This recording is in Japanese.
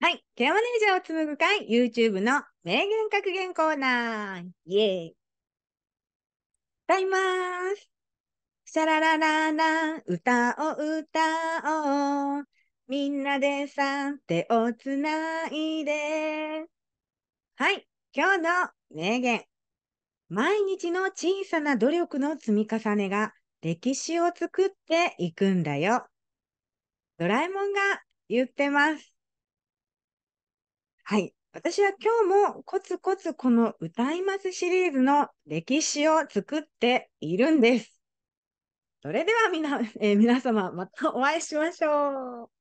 はい。ケアマネージャーを紡ぐ会 YouTube の名言格言コーナー。イエーイ。歌います。シャララララ、歌を歌おう。みんなでさ、手をつないで。はい。今日の名言。毎日の小さな努力の積み重ねが歴史を作っていくんだよ。ドラえもんが言ってます。はい。私は今日もコツコツこの歌いますシリーズの歴史を作っているんです。それではみな、えー、皆様またお会いしましょう。